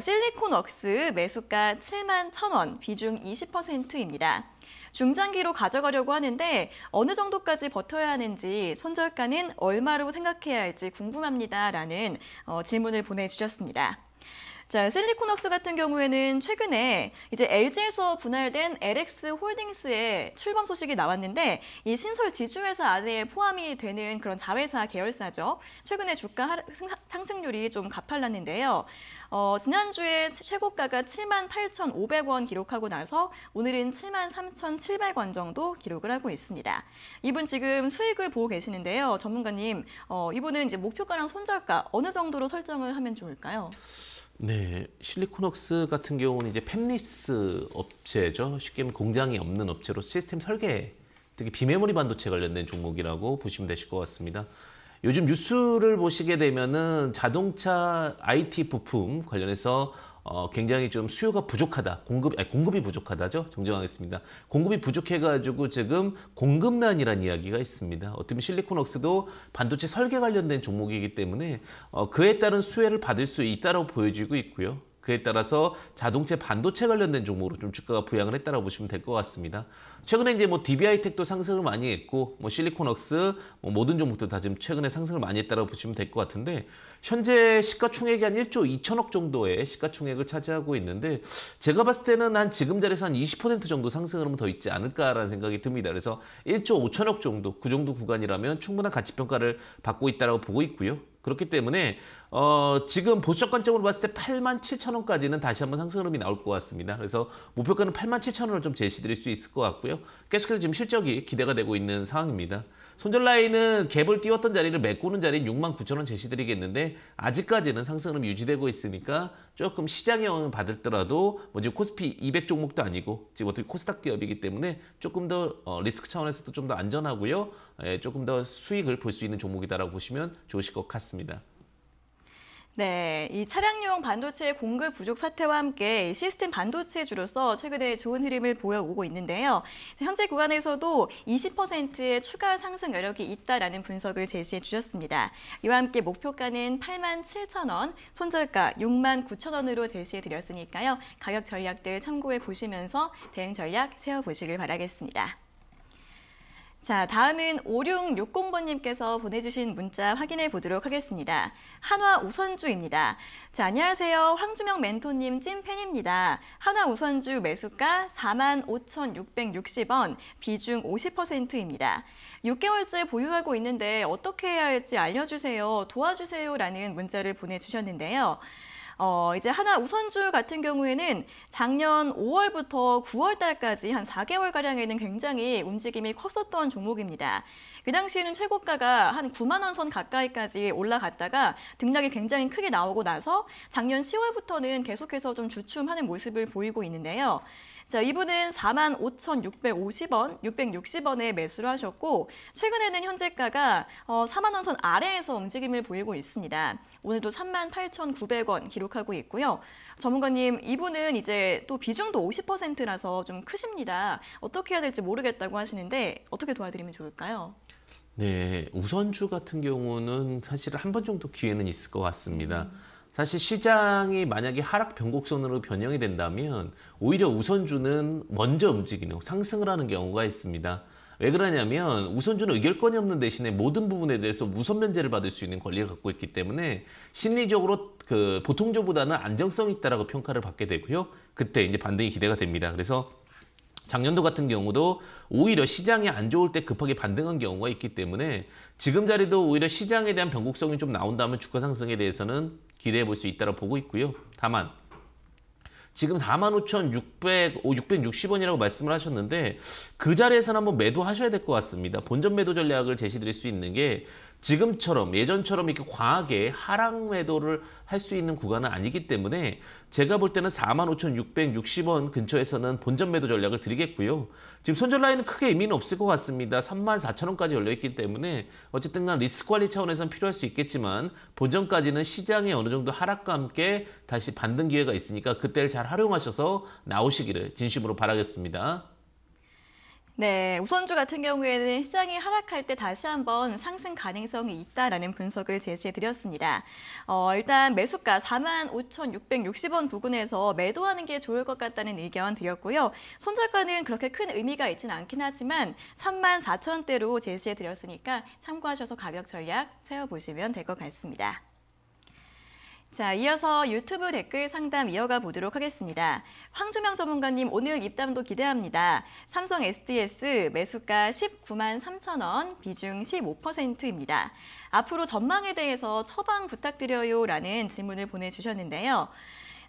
실리콘 웍스 매수가 7만 1,000원, 비중 20%입니다. 중장기로 가져가려고 하는데 어느 정도까지 버텨야 하는지 손절가는 얼마로 생각해야 할지 궁금합니다. 라는 어, 질문을 보내주셨습니다. 자, 실리콘웍스 같은 경우에는 최근에 이제 LG에서 분할된 LX 홀딩스의 출범 소식이 나왔는데 이 신설 지주회사 안에 포함이 되는 그런 자회사 계열사죠. 최근에 주가 상승률이 좀 가팔랐는데요. 어, 지난주에 최고가가 7만 8,500원 기록하고 나서 오늘은 7만 3,700원 정도 기록을 하고 있습니다. 이분 지금 수익을 보고 계시는데요. 전문가님, 어, 이분은 이제 목표가랑 손절가 어느 정도로 설정을 하면 좋을까요? 네, 실리콘옥스 같은 경우는 이제 팹립스 업체죠. 쉽게 말하면 공장이 없는 업체로 시스템 설계, 특히 비메모리 반도체 관련된 종목이라고 보시면 되실 것 같습니다. 요즘 뉴스를 보시게 되면은 자동차 IT 부품 관련해서 어, 굉장히 좀 수요가 부족하다. 공급, 아니, 공급이 부족하다죠. 정정하겠습니다. 공급이 부족해가지고 지금 공급난이라는 이야기가 있습니다. 어떻게 보면 실리콘옥스도 반도체 설계 관련된 종목이기 때문에 어, 그에 따른 수혜를 받을 수 있다고 보여지고 있고요. 그에 따라서 자동차 반도체 관련된 종목으로 좀 주가가 부양을 했다라고 보시면 될 것 같습니다. 최근에 이제 뭐 DBI텍도 상승을 많이 했고 뭐 실리콘웍스 뭐 모든 종목들 다 지금 최근에 상승을 많이 했다라고 보시면 될 것 같은데 현재 시가총액이 한 1조 2천억 정도의 시가총액을 차지하고 있는데 제가 봤을 때는 한 지금 자리에서 한 20% 정도 상승을 하면 더 있지 않을까라는 생각이 듭니다. 그래서 1조 5천억 정도 그 정도 구간이라면 충분한 가치 평가를 받고 있다라고 보고 있고요. 그렇기 때문에 어, 지금 보수적 관점으로 봤을 때 8만 7천 원까지는 다시 한번 상승 흐름이 나올 것 같습니다. 그래서 목표가는 8만 7천 원을 좀 제시드릴 수 있을 것 같고요. 계속해서 지금 실적이 기대가 되고 있는 상황입니다. 손절 라인은 갭을 띄웠던 자리를 메꾸는 자리인 6만 9천 원 제시드리겠는데 아직까지는 상승은 유지되고 있으니까 조금 시장 영향을 받을더라도 뭐 지금 코스피 200 종목도 아니고 지금 어떻게 코스닥 기업이기 때문에 조금 더 어, 리스크 차원에서도 좀 더 안전하고요. 예, 조금 더 수익을 볼 수 있는 종목이다라고 보시면 좋으실 것 같습니다. 네, 이 차량용 반도체 공급 부족 사태와 함께 시스템 반도체 주로서 최근에 좋은 흐름을 보여오고 있는데요. 현재 구간에서도 20%의 추가 상승 여력이 있다라는 분석을 제시해 주셨습니다. 이와 함께 목표가는 8만 7천 원, 손절가 6만 9천 원으로 제시해 드렸으니까요. 가격 전략들 참고해 보시면서 대응 전략 세워 보시길 바라겠습니다. 자, 다음은 5660번님께서 보내주신 문자 확인해 보도록 하겠습니다. 한화 우선주입니다. 자, 안녕하세요. 황주명 멘토님 찐팬입니다. 한화 우선주 매수가 45,660원, 비중 50%입니다. 6개월째 보유하고 있는데 어떻게 해야 할지 알려주세요. 도와주세요. 라는 문자를 보내주셨는데요. 어, 이제 하나 우선주 같은 경우에는 작년 5월부터 9월 달까지 한 4개월 가량에는 굉장히 움직임이 컸었던 종목입니다. 그 당시에는 최고가가 한 9만 원 선 가까이까지 올라갔다가 등락이 굉장히 크게 나오고 나서 작년 10월부터는 계속해서 좀 주춤하는 모습을 보이고 있는데요. 자, 이분은 45,650원, 660원에 매수를 하셨고 최근에는 현재가가 어, 4만 원선 아래에서 움직임을 보이고 있습니다. 오늘도 38,900원 기록하고 있고요. 전문가님, 이분은 이제 또 비중도 50%라서 좀 크십니다. 어떻게 해야 될지 모르겠다고 하시는데 어떻게 도와드리면 좋을까요? 네, 우선주 같은 경우는 사실 한 번 정도 기회는 있을 것 같습니다. 음. 사실 시장이 만약에 하락 변곡선으로 변형이 된다면 오히려 우선주는 먼저 움직이는 상승을 하는 경우가 있습니다. 왜 그러냐면 우선주는 의결권이 없는 대신에 모든 부분에 대해서 우선 면제를 받을 수 있는 권리를 갖고 있기 때문에 심리적으로 그 보통주보다는 안정성이 있다라고 평가를 받게 되고요. 그때 이제 반등이 기대가 됩니다. 그래서 작년도 같은 경우도 오히려 시장이 안 좋을 때 급하게 반등한 경우가 있기 때문에 지금 자리도 오히려 시장에 대한 변곡성이 좀 나온다면 주가 상승에 대해서는 기대해 볼 수 있다고 보고 있고요. 다만 지금 45,600, 660원이라고 말씀을 하셨는데 그 자리에서는 한번 매도하셔야 될 것 같습니다. 본전 매도 전략을 제시드릴 수 있는 게 지금처럼 예전처럼 이렇게 과하게 하락 매도를 할 수 있는 구간은 아니기 때문에 제가 볼 때는 45,660원 근처에서는 본전 매도 전략을 드리겠고요. 지금 손절 라인은 크게 의미는 없을 것 같습니다. 34,000원까지 열려있기 때문에 어쨌든 간 리스크 관리 차원에서는 필요할 수 있겠지만 본전까지는 시장의 어느 정도 하락과 함께 다시 반등 기회가 있으니까 그때를 잘 활용하셔서 나오시기를 진심으로 바라겠습니다. 네, 우선주 같은 경우에는 시장이 하락할 때 다시 한번 상승 가능성이 있다라는 분석을 제시해 드렸습니다. 어, 일단 매수가 45,660원 부근에서 매도하는 게 좋을 것 같다는 의견 드렸고요. 손절가는 그렇게 큰 의미가 있진 않긴 하지만 3 4 0 0대로 제시해 드렸으니까 참고하셔서 가격 전략 세워보시면 될 것 같습니다. 자, 이어서 유튜브 댓글 상담 이어가 보도록 하겠습니다. 황주명 전문가님 오늘 입담도 기대합니다. 삼성 SDS 매수가 19만 3천 원, 비중 15%입니다. 앞으로 전망에 대해서 처방 부탁드려요라는 질문을 보내주셨는데요.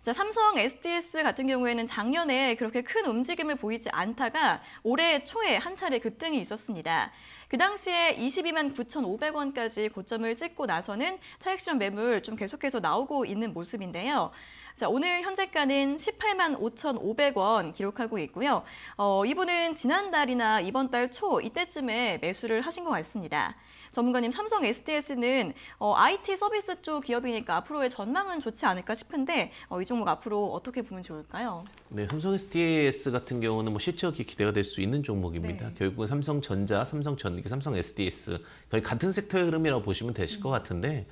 자, 삼성 SDS 같은 경우에는 작년에 그렇게 큰 움직임을 보이지 않다가 올해 초에 한 차례 급등이 있었습니다. 그 당시에 22만 9,500원까지 고점을 찍고 나서는 차익 실현 매물 좀 계속해서 나오고 있는 모습인데요. 자, 오늘 현재가는 18만 5,500원 기록하고 있고요. 어, 이분은 지난달이나 이번 달 초 이때쯤에 매수를 하신 것 같습니다. 전문가님 삼성 SDS는 어, IT 서비스 쪽 기업이니까 앞으로의 전망은 좋지 않을까 싶은데 어, 이 종목 앞으로 어떻게 보면 좋을까요? 네, 삼성 SDS 같은 경우는 뭐 실적이 기대가 될 수 있는 종목입니다. 네. 결국은 삼성전자, 삼성전기, 삼성 SDS 거의 같은 섹터의 흐름이라고 보시면 되실 음. 것 같은데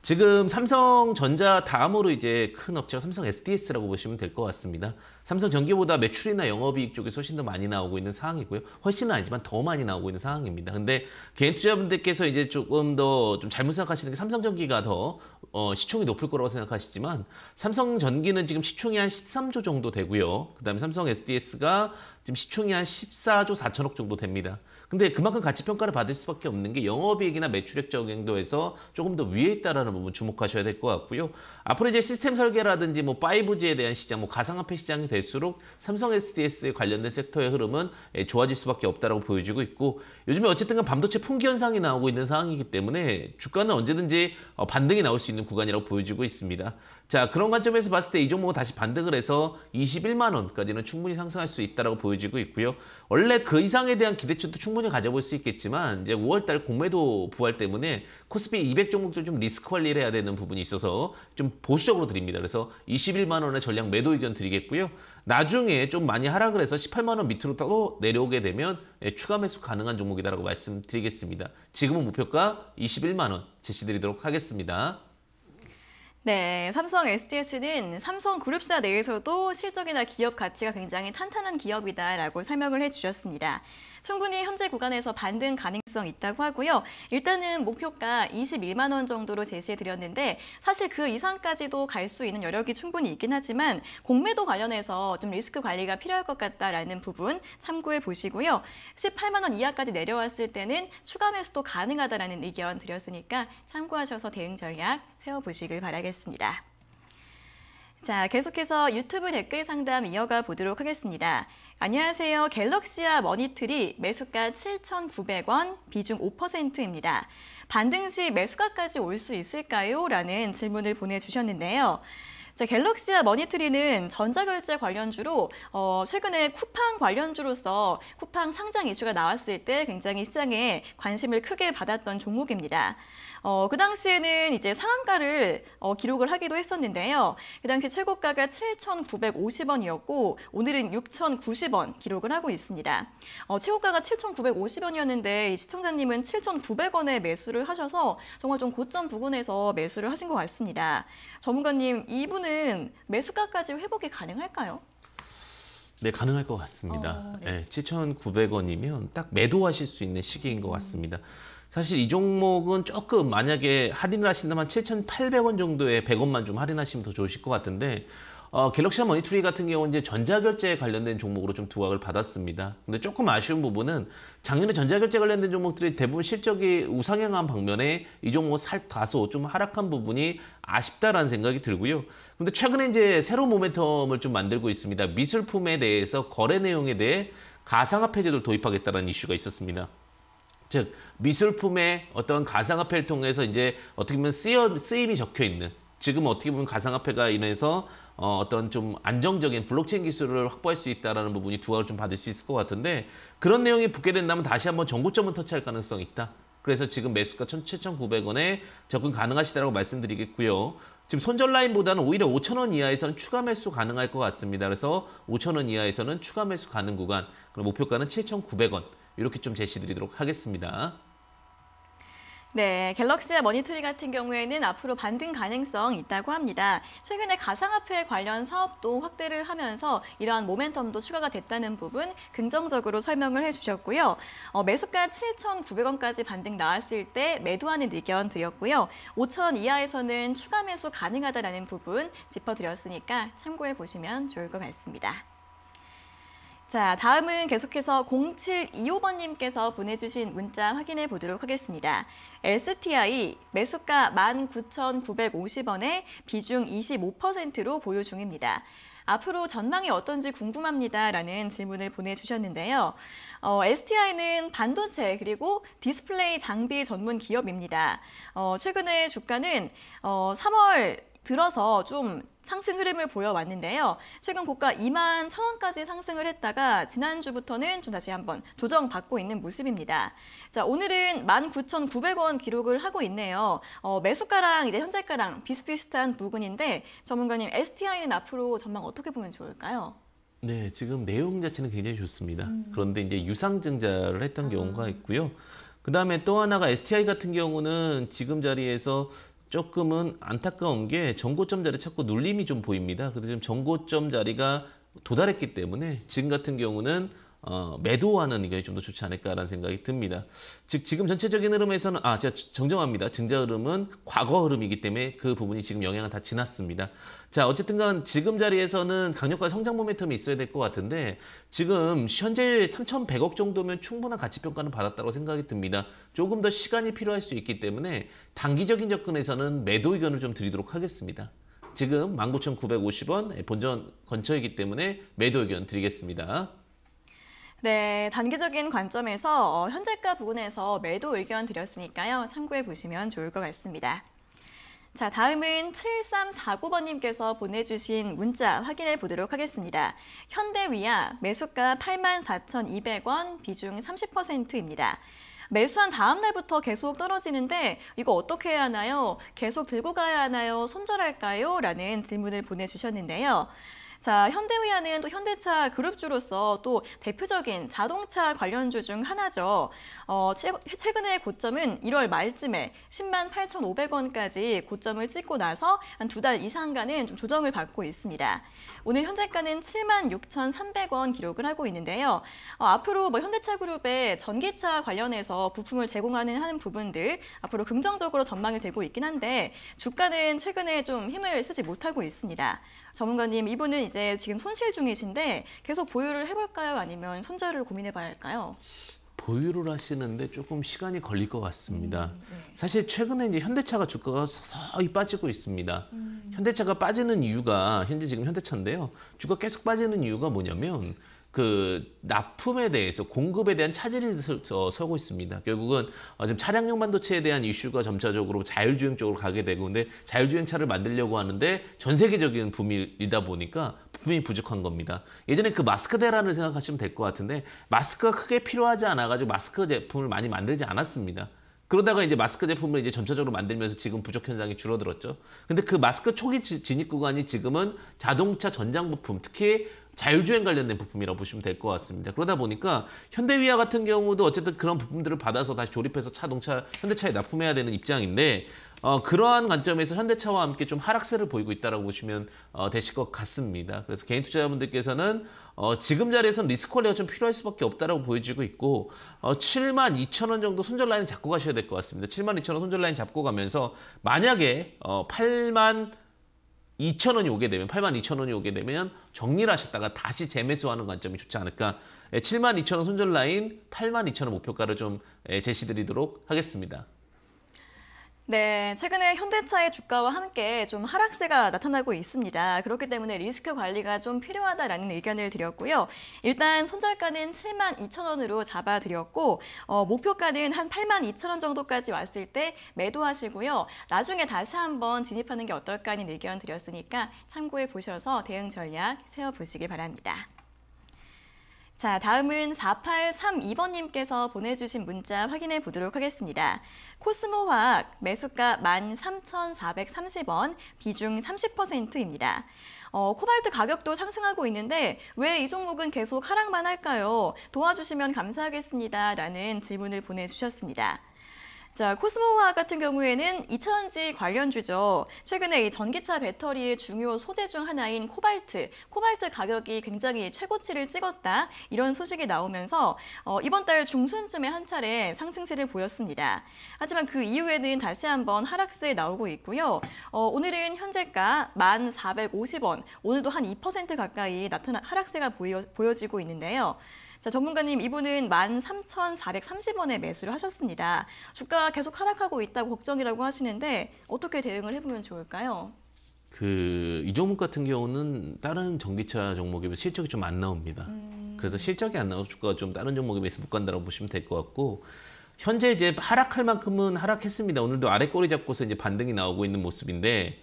지금 삼성전자 다음으로 이제 큰 업체가 삼성 SDS라고 보시면 될 것 같습니다. 삼성전기보다 매출이나 영업이익 쪽에 훨씬 더 많이 나오고 있는 상황이고요. 훨씬은 아니지만 더 많이 나오고 있는 상황입니다. 근데 개인 투자분들께서 이제 조금 더 좀 잘못 생각하시는 게 삼성전기가 더 어, 시총이 높을 거라고 생각하시지만 삼성전기는 지금 시총이 한 13조 정도 되고요. 그다음에 삼성 SDS가 지금 시총이 한 14조 4천억 정도 됩니다. 근데 그만큼 가치 평가를 받을 수밖에 없는 게 영업이익이나 매출액 적용도에서 조금 더 위에 있다라는 부분 주목하셔야 될 것 같고요. 앞으로 이제 시스템 설계라든지 뭐 5G에 대한 시장, 뭐 가상화폐 시장 될수록 삼성 SDS에 관련된 섹터의 흐름은 예, 좋아질 수밖에 없다라고 보여지고 있고 요즘에 어쨌든 간 반도체 풍기 현상이 나오고 있는 상황이기 때문에 주가는 언제든지 어, 반등이 나올 수 있는 구간이라고 보여지고 있습니다. 자 그런 관점에서 봤을 때 이 종목은 다시 반등을 해서 21만 원까지는 충분히 상승할 수 있다라고 보여지고 있고요. 원래 그 이상에 대한 기대치도 충분히 가져볼 수 있겠지만 이제 5월달 공매도 부활 때문에 코스피 200 종목도 좀 리스크 관리를 해야 되는 부분이 있어서 좀 보수적으로 드립니다. 그래서 21만 원의 전략 매도 의견 드리겠고요. 나중에 좀 많이 하락을 해서 18만 원 밑으로 따로 내려오게 되면 예, 추가 매수 가능한 종목이다라고 말씀드리겠습니다. 지금은 목표가 21만 원 제시드리도록 하겠습니다. 네, 삼성 SDS는 삼성 그룹사 내에서도 실적이나 기업 가치가 굉장히 탄탄한 기업이다라고 설명을 해주셨습니다. 충분히 현재 구간에서 반등 가능성 있다고 하고요. 일단은 목표가 21만 원 정도로 제시해드렸는데 사실 그 이상까지도 갈 수 있는 여력이 충분히 있긴 하지만 공매도 관련해서 좀 리스크 관리가 필요할 것 같다라는 부분 참고해 보시고요. 18만 원 이하까지 내려왔을 때는 추가 매수도 가능하다라는 의견 드렸으니까 참고하셔서 대응 전략 세워보시길 바라겠습니다. 자, 계속해서 유튜브 댓글 상담 이어가 보도록 하겠습니다. 안녕하세요. 갤럭시와 머니트리 매수가 7,900원, 비중 5%입니다. 반등 시 매수가까지 올 수 있을까요? 라는 질문을 보내주셨는데요. 자, 갤럭시와 머니트리는 전자결제 관련주로 어, 최근에 쿠팡 관련주로서 쿠팡 상장 이슈가 나왔을 때 굉장히 시장에 관심을 크게 받았던 종목입니다. 어, 그 당시에는 이제 상한가를 어, 기록을 하기도 했었는데요. 그 당시 최고가가 7,950원이었고 오늘은 6,090원 기록을 하고 있습니다. 어, 최고가가 7,950원이었는데 이 시청자님은 7,900원에 매수를 하셔서 정말 좀 고점 부근에서 매수를 하신 것 같습니다. 전문가님, 이분은 매수가까지 회복이 가능할까요? 네, 가능할 것 같습니다. 어, 네. 네, 예, 7,900원이면 딱 매도하실 수 있는 시기인 것 같습니다. 음. 사실 이 종목은 조금 만약에 할인을 하신다면 7,800원 정도에 100원만 좀 할인하시면 더 좋으실 것 같은데 어, 갤럭시 머니투리 같은 경우 이제 전자결제에 관련된 종목으로 좀 두각을 받았습니다. 근데 조금 아쉬운 부분은 작년에 전자결제 관련된 종목들이 대부분 실적이 우상향한 방면에 이 종목 살 다소 좀 하락한 부분이 아쉽다라는 생각이 들고요. 근데 최근에 이제 새로 모멘텀을 좀 만들고 있습니다. 미술품에 대해서 거래 내용에 대해 가상화폐제도를 도입하겠다는 이슈가 있었습니다. 즉 미술품의 어떤 가상화폐를 통해서 이제 어떻게 보면 쓰여, 쓰임이 적혀 있는 지금 어떻게 보면 가상화폐가 인해서 어, 어떤 좀 안정적인 블록체인 기술을 확보할 수 있다라는 부분이 두각을 좀 받을 수 있을 것 같은데 그런 내용이 붙게 된다면 다시 한번 정고점을 터치할 가능성이 있다. 그래서 지금 매수가 17,900원에 접근 가능하시다라고 말씀드리겠고요. 지금 손절 라인보다는 오히려 5,000원 이하에서는 추가 매수 가능할 것 같습니다. 그래서 5,000원 이하에서는 추가 매수 가능 구간, 그럼 목표가는 7,900원. 이렇게 좀 제시드리도록 하겠습니다. 네, 갤럭시와 머니트리 같은 경우에는 앞으로 반등 가능성 있다고 합니다. 최근에 가상화폐 관련 사업도 확대를 하면서 이러한 모멘텀도 추가가 됐다는 부분 긍정적으로 설명을 해주셨고요. 어, 매수가 7,900원까지 반등 나왔을 때 매도하는 의견 드렸고요. 5천 이하에서는 추가 매수 가능하다라 부분 짚어드렸으니까 참고해 보시면 좋을 것 같습니다. 자, 다음은 계속해서 0725번님께서 보내주신 문자 확인해 보도록 하겠습니다. STI 매수가 19,950원에 비중 25%로 보유 중입니다. 앞으로 전망이 어떤지 궁금합니다라는 질문을 보내주셨는데요. 어, STI는 반도체 그리고 디스플레이 장비 전문 기업입니다. 어, 최근에 주가는 어, 3월 들어서 좀 상승 흐름을 보여왔는데요. 최근 고가 2만 1 0원까지 상승을 했다가 지난주부터는 좀 다시 한번 조정받고 있는 모습입니다. 자, 오늘은 19,900원 기록을 하고 있네요. 어, 매수가랑 이제 현재가랑 비슷비슷한 부근인데 전문가님 STI는 앞으로 전망 어떻게 보면 좋을까요? 네, 지금 내용 자체는 굉장히 좋습니다. 음. 그런데 이제 유상증자를 했던 음. 경우가 있고요. 그 다음에 또 하나가 STI 같은 경우는 지금 자리에서 조금은 안타까운 게 전고점 자리 찾고 눌림이 좀 보입니다. 근데 지금 전고점 자리가 도달했기 때문에 지금 같은 경우는 어, 매도하는 의견이 좀 더 좋지 않을까라는 생각이 듭니다. 즉 지금 전체적인 흐름에서는 아 제가 정정합니다. 증자 흐름은 과거 흐름이기 때문에 그 부분이 지금 영향을다 지났습니다. 자 어쨌든간 지금 자리에서는 강력과 성장 모멘텀이 있어야 될 것 같은데 지금 현재 3,100억 정도면 충분한 가치 평가는 받았다고 생각이 듭니다. 조금 더 시간이 필요할 수 있기 때문에 단기적인 접근에서는 매도 의견을 좀 드리도록 하겠습니다. 지금 19,950원 본전 건처이기 때문에 매도 의견 드리겠습니다. 네, 단기적인 관점에서 어, 현재가 부분에서 매도 의견 드렸으니까요. 참고해 보시면 좋을 것 같습니다. 자, 다음은 7349번님께서 보내주신 문자 확인해 보도록 하겠습니다. 현대위아 매수가 84,200원, 비중 30%입니다. 매수한 다음 날부터 계속 떨어지는데 이거 어떻게 해야 하나요? 계속 들고 가야 하나요? 손절할까요? 라는 질문을 보내주셨는데요. 자, 현대위아는 또 현대차 그룹주로서 또 대표적인 자동차 관련주 중 하나죠. 어, 최, 최근의 고점은 1월 말쯤에 10만 8,500원까지 고점을 찍고 나서 한 두 달 이상간은 좀 조정을 받고 있습니다. 오늘 현재가는 7만 6,300원 기록을 하고 있는데요. 어, 앞으로 뭐 현대차그룹의 전기차 관련해서 부품을 제공하는 하는 부분들 앞으로 긍정적으로 전망이 되고 있긴 한데 주가는 최근에 좀 힘을 쓰지 못하고 있습니다. 전문가님 이분은 이제 지금 손실 중이신데 계속 보유를 해볼까요? 아니면 손절을 고민해봐야 할까요? 보유를 하시는데 조금 시간이 걸릴 것 같습니다. 음, 네. 사실 최근에 이제 현대차가 주가가 서서히 빠지고 있습니다. 음. 현대차가 빠지는 이유가 현재 지금 현대차인데요. 주가 계속 빠지는 이유가 뭐냐면 그 납품에 대해서 공급에 대한 차질이 서고 있습니다. 결국은 어, 지금 차량용 반도체에 대한 이슈가 점차적으로 자율주행 쪽으로 가게 되고 근데 자율주행 차를 만들려고 하는데 전 세계적인 붐이다 보니까 부품이 부족한 겁니다. 예전에 그 마스크 대란을 생각하시면 될 것 같은데 마스크가 크게 필요하지 않아가지고 마스크 제품을 많이 만들지 않았습니다. 그러다가 이제 마스크 제품을 이제 점차적으로 만들면서 지금 부족 현상이 줄어들었죠. 근데 그 마스크 초기 진입 구간이 지금은 자동차 전장 부품, 특히 자율주행 관련된 부품이라고 보시면 될 것 같습니다. 그러다 보니까 현대위아 같은 경우도 어쨌든 그런 부품들을 받아서 다시 조립해서 차동차 현대차에 납품해야 되는 입장인데 어, 그러한 관점에서 현대차와 함께 좀 하락세를 보이고 있다라고 보시면 어, 되실 것 같습니다. 그래서 개인 투자자분들께서는 어, 지금 자리에선 리스크 리가좀 필요할 수밖에 없다라고 보여지고 있고 어, 7만 2천 원 정도 손절 라인 잡고 가셔야 될 것 같습니다. 7만 2천 원 손절 라인 잡고 가면서 만약에 어, 8만 2천 원이 오게 되면 8만 2천 원이 오게 되면 정리를 하셨다가 다시 재매수하는 관점이 좋지 않을까 7만 예, 2천 원 손절 라인 8만 2천 원 목표가를 좀 예, 제시드리도록 하겠습니다. 네, 최근에 현대차의 주가와 함께 좀 하락세가 나타나고 있습니다. 그렇기 때문에 리스크 관리가 좀 필요하다라는 의견을 드렸고요. 일단 손절가는 7만 2천 원으로 잡아드렸고 어, 목표가는 한 8만 2천 원 정도까지 왔을 때 매도하시고요. 나중에 다시 한번 진입하는 게 어떨까 하는 의견 드렸으니까 참고해 보셔서 대응 전략 세워보시기 바랍니다. 자, 다음은 4832번님께서 보내주신 문자 확인해 보도록 하겠습니다. 코스모화학 매수가 13,430원, 비중 30%입니다. 어, 코발트 가격도 상승하고 있는데 왜 이 종목은 계속 하락만 할까요? 도와주시면 감사하겠습니다. 라는 질문을 보내주셨습니다. 자, 코스모화 같은 경우에는 이차원지 관련주죠. 최근에 이 전기차 배터리의 중요 소재 중 하나인 코발트, 코발트 가격이 굉장히 최고치를 찍었다. 이런 소식이 나오면서 어, 이번 달 중순쯤에 한 차례 상승세를 보였습니다. 하지만 그 이후에는 다시 한번 하락세에 나오고 있고요. 어, 오늘은 현재가 1,450원, 오늘도 한 2% 가까이 나타나 하락세가 보여, 보여지고 있는데요. 자, 전문가님 이분은 13,430원에 매수를 하셨습니다. 주가 계속 하락하고 있다고 걱정이라고 하시는데 어떻게 대응을 해보면 좋을까요? 그이 종목 같은 경우는 다른 전기차 종목에 비해서 실적이 좀 안 나옵니다. 음... 그래서 실적이 안나와 주가가 좀 다른 종목에 비해서 못 간다고 보시면 될 것 같고 현재 이제 하락할 만큼은 하락했습니다. 오늘도 아래 꼬리 잡고서 이제 반등이 나오고 있는 모습인데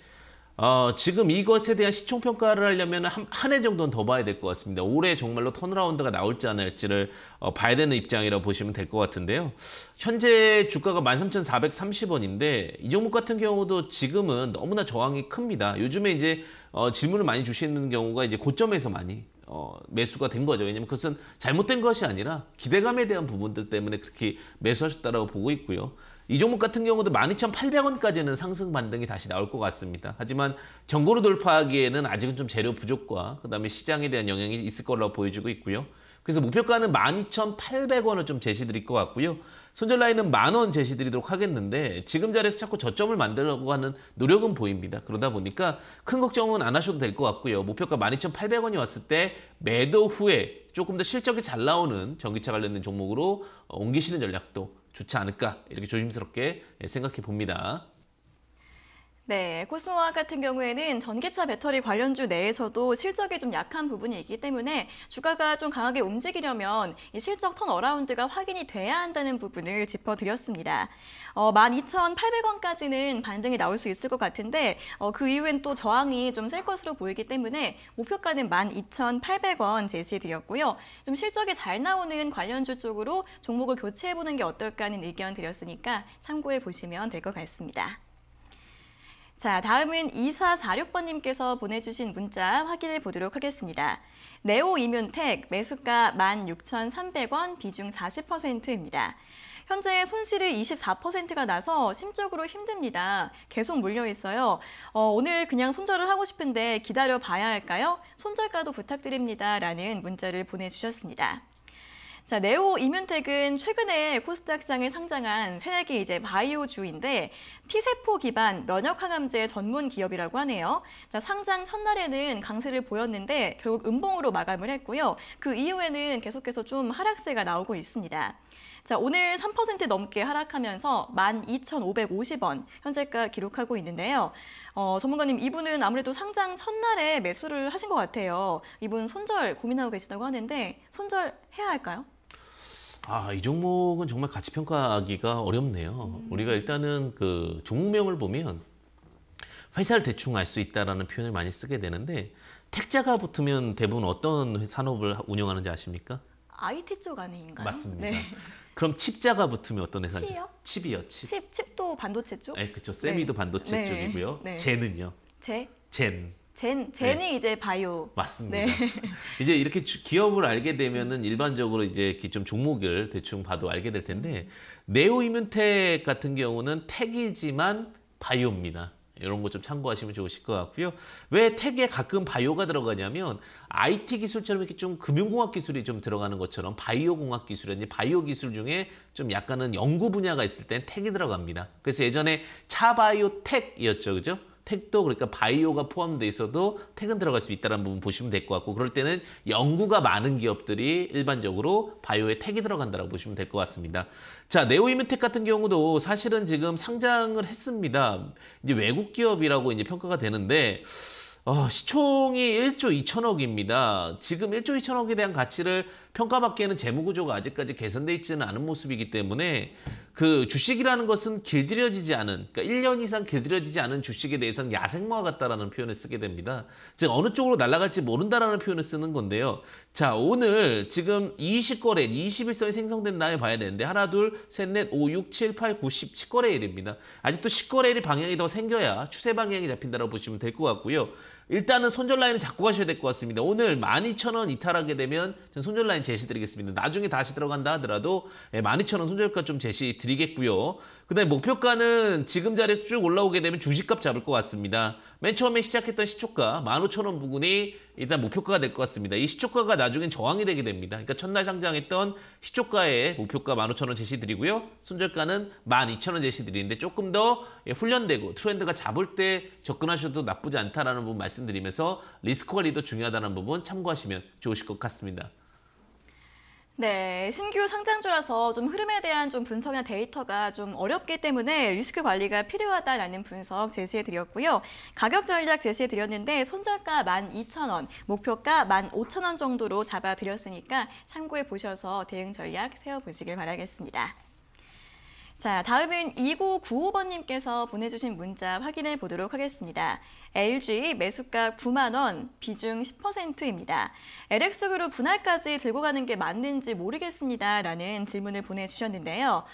어, 지금 이것에 대한 시총 평가를 하려면 한해 한 정도는 더 봐야 될 것 같습니다. 올해 정말로 턴어라운드가 나올지 안 할지를 어, 봐야 되는 입장이라고 보시면 될 것 같은데요. 현재 주가가 13,430원인데 이 종목 같은 경우도 지금은 너무나 저항이 큽니다. 요즘에 이제 어, 질문을 많이 주시는 경우가 이제 고점에서 많이 어, 매수가 된 거죠. 왜냐면 그것은 잘못된 것이 아니라 기대감에 대한 부분들 때문에 그렇게 매수하셨다라고 보고 있고요. 이 종목 같은 경우도 12,800원까지는 상승 반등이 다시 나올 것 같습니다. 하지만 정고로 돌파하기에는 아직은 좀 재료 부족과 그다음에 시장에 대한 영향이 있을 거라고 보여지고 있고요. 그래서 목표가는 12,800원을 좀 제시드릴 것 같고요. 손절 라인은 만원 제시드리도록 하겠는데 지금 자리에서 자꾸 저점을 만들려고 하는 노력은 보입니다. 그러다 보니까 큰 걱정은 안 하셔도 될 것 같고요. 목표가 12,800원이 왔을 때 매도 후에 조금 더 실적이 잘 나오는 전기차 관련된 종목으로 옮기시는 전략도 좋지 않을까 이렇게 조심스럽게 생각해 봅니다. 네, 코스모아 같은 경우에는 전기차 배터리 관련주 내에서도 실적이 좀 약한 부분이 있기 때문에 주가가 좀 강하게 움직이려면 이 실적 턴어라운드가 확인이 돼야 한다는 부분을 짚어드렸습니다. 어, 12,800원까지는 반등이 나올 수 있을 것 같은데 어, 그 이후엔 또 저항이 좀 셀 것으로 보이기 때문에 목표가는 12,800원 제시드렸고요. 좀 실적이 잘 나오는 관련주 쪽으로 종목을 교체해보는 게 어떨까 하는 의견 드렸으니까 참고해 보시면 될 것 같습니다. 자, 다음은 2446번님께서 보내주신 문자 확인해 보도록 하겠습니다. 네오 이뮨텍 매수가 16,300원 비중 40%입니다. 현재 손실이 24%가 나서 심적으로 힘듭니다. 계속 물려 있어요. 어, 오늘 그냥 손절을 하고 싶은데 기다려 봐야 할까요? 손절가도 부탁드립니다. 라는 문자를 보내주셨습니다. 자, 네오 이뮨텍은 최근에 코스닥 시장에 상장한 새내기 이제 바이오주인데 T세포 기반 면역 항암제 전문 기업이라고 하네요. 자, 상장 첫날에는 강세를 보였는데 결국 음봉으로 마감을 했고요. 그 이후에는 계속해서 좀 하락세가 나오고 있습니다. 자, 오늘 3% 넘게 하락하면서 12,550원 현재가 기록하고 있는데요. 어, 전문가님, 이분은 아무래도 상장 첫날에 매수를 하신 것 같아요. 이분 손절 고민하고 계시다고 하는데 손절해야 할까요? 아, 이 종목은 정말 가치 평가하기가 어렵네요. 음. 우리가 일단은 그 종목명을 보면 회사를 대충 알 수 있다라는 표현을 많이 쓰게 되는데 택자가 붙으면 대부분 어떤 산업을 운영하는지 아십니까? IT 쪽 아닌가요? 맞습니다. 네. 그럼 칩자가 붙으면 어떤 회사죠? 칩요 칩이요, 칩. 칩, 칩도 반도체 쪽? 네, 그렇죠. 세미도 네. 반도체 네. 쪽이고요. 네. 젠은요? 제? 젠. 젠, 네. 젠이 네. 이제 바이오. 맞습니다. 네. 이제 이렇게 주, 기업을 알게 되면은 일반적으로 이제 좀 종목을 대충 봐도 알게 될 텐데, 네오이뮨텍 같은 경우는 택이지만 바이오입니다. 이런 거 좀 참고하시면 좋으실 것 같고요. 왜 택에 가끔 바이오가 들어가냐면 IT 기술처럼 이렇게 좀 금융공학 기술이 좀 들어가는 것처럼 바이오 공학 기술이라 바이오 기술 중에 좀 약간은 연구 분야가 있을 땐 택이 들어갑니다. 그래서 예전에 차바이오 택이었죠. 그죠? 택도 그러니까 바이오가 포함돼 있어도 택은 들어갈 수 있다는 부분 보시면 될 것 같고 그럴 때는 연구가 많은 기업들이 일반적으로 바이오에 택이 들어간다고 보시면 될 것 같습니다. 자, 네오이미텍 같은 경우도 사실은 지금 상장을 했습니다. 이제 외국 기업이라고 이제 평가가 되는데 어, 시총이 1조 2천억입니다. 지금 1조 2천억에 대한 가치를 평가받기에는 재무구조가 아직까지 개선되어 있지는 않은 모습이기 때문에 그 주식이라는 것은 길들여지지 않은 그러니까 1년 이상 길들여지지 않은 주식에 대해서는 야생마와 같다라는 표현을 쓰게 됩니다. 즉 어느 쪽으로 날아갈지 모른다라는 표현을 쓰는 건데요. 자 오늘 지금 20거래 21선이 생성된 날을 봐야 되는데 하나 둘 셋 넷 오 육 칠 팔구십 10거래일입니다. 아직도 10거래일이 방향이 더 생겨야 추세 방향이 잡힌다고 보시면 될 것 같고요. 일단은 손절 라인은 잡고 가셔야 될 것 같습니다. 오늘 12,000원 이탈하게 되면 전 손절 라인 제시 드리겠습니다. 나중에 다시 들어간다 하더라도 12,000원 예, 손절가 좀 제시 드리겠고요. 그다음에 목표가는 지금 자리에서 쭉 올라오게 되면 주식값 잡을 것 같습니다. 맨 처음에 시작했던 시초가 15,000원 부근이 일단 목표가가 될 것 같습니다. 이 시초가가 나중엔 저항이 되게 됩니다. 그러니까 첫날 상장했던 시초가에 목표가 15,000원 제시드리고요. 순절가는 12,000원 제시드리는데 조금 더 예, 훈련되고 트렌드가 잡을 때 접근하셔도 나쁘지 않다라는 부분 말씀드리면서 리스크 관리도 중요하다는 부분 참고하시면 좋으실 것 같습니다. 네, 신규 상장주라서 좀 흐름에 대한 좀 분석이나 데이터가 좀 어렵기 때문에 리스크 관리가 필요하다라는 분석 제시해 드렸고요. 가격 전략 제시해 드렸는데 손절가 12,000원, 목표가 15,000원 정도로 잡아 드렸으니까 참고해 보셔서 대응 전략 세워 보시길 바라겠습니다. 자, 다음은 2995번님께서 보내주신 문자 확인해 보도록 하겠습니다. LG 매수가 9만 원, 비중 10%입니다. LX그룹 분할까지 들고 가는 게 맞는지 모르겠습니다. 라는 질문을 보내주셨는데요.